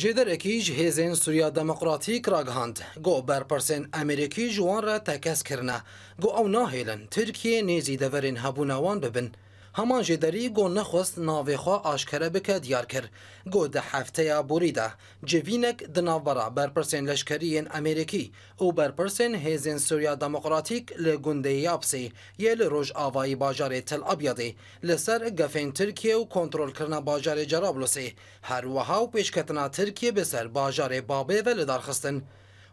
جی درکی جه هیزین سوریا دموکراتیک راگهاند گو برپرسین امریکی جوان را تکس کرنه گو او ناهیلن ترکیه نیزی دورین هبونوان ببن همان جه دری گو نخوست ناوی خوا آشکره بکه دیار کر گو ده هفته یا بوری ده جوینک دناو برا برپرسین لشکرین امریکی او برپرسین هیزین سوریا دموقراتیک لگنده یابسی یه لروج آوائی باجار تل ابیادی لسر گفین ترکیه و کنترول کرنا باجار جرابلوسی هر وها و پیشکتنا ترکیه بسر باجار بابه و لدارخستن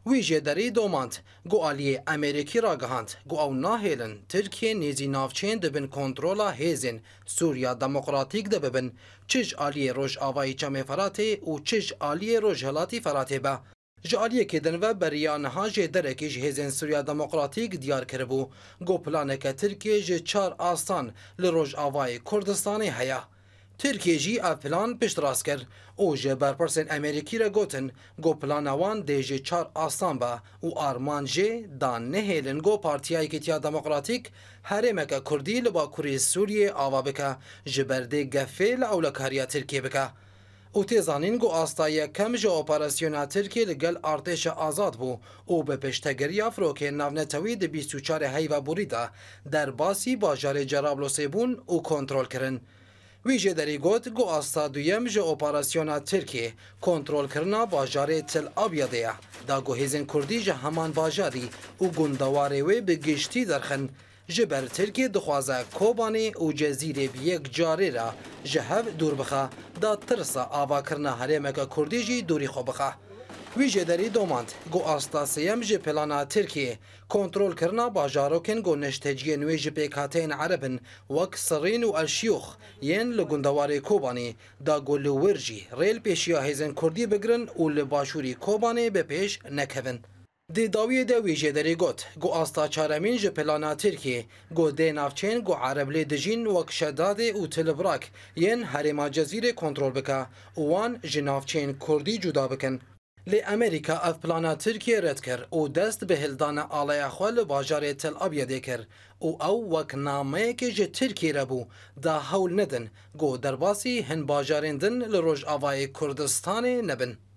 وی جه دری دوماند گو آلیه امریکی را گهاند گو او ناهیلن ترکیه نیزی نافچین دبن کنترولا هیزین سوریا دموقراتیک دببن چج آلیه روش آوائی چمه فراته و چج آلیه روش هلاتی فراته به جالیه کدن و بریانها جه درکیش هیزن سوریا دموقراتیک دیار کربو گو پلانک ترکیه جه چار آستان لروش آوائی کردستانی هیا ترکیه جی اف پلان پیش راست کرد او جه برپرسن امریکی را گوتن گو پلان اوان دیجه چار آسان با او آرمان جه دان نهیلن گو پارتیای کتیا دموکراتیک هرمک کردی لبا کوری سوریه آوا بکا جبرده گفه لعولکاریا ترکیه بکا او تیزانین گو آستای کم جه اپراسیونا ترکیه لگل ارتش آزاد بو او به پشتگری افروک نونتوی ده 24 هیوه بوریده در باسی باجار جرابلوسی بون او کنترل کرن وی جه دری گوت گو آستا دویم جه اپاراسیونا ترکی کنترول کرنا باجار تل آبیاده دا گو هیزن کردی جه همان باجاری و گندواره وی به گشتی درخن جه بر ترکی دخوازه کوبانی و جزیره بیک جاری را جه هف دور بخه دا ترسا آوا کرنا هرمک کردی جه دوری خو بخه وی جه دری دوماند گو آستاسیم جه پلانا ترکیه کنترول کرنا باجاروکن گو نشتجیه نوی جه پیکاتین عربن وک سرین و الشیوخ ین لگندواری کوبانی دا گو لورجی ریل پیشیا هیزن کردی بگرن و لباشوری کوبانی به پیش نکوین دی داوی د ویجه دری گوت گو آستا چارمین جه پلانا ترکی گو دی نافچین گو عرب لی دجین وک شداد و تلبراک ین هرما جزیره کنترول بکا وان جنافچین کردی جدا بکن لی امریکا اف پلانا ترکیه رد کرد و دست به هلدان آلای خوال باجار تل ابیده کرد و او وک نامه که جه ترکیه ربو دا هول ندن گو درباسی هن باجارندن لروج آوای کردستان نبن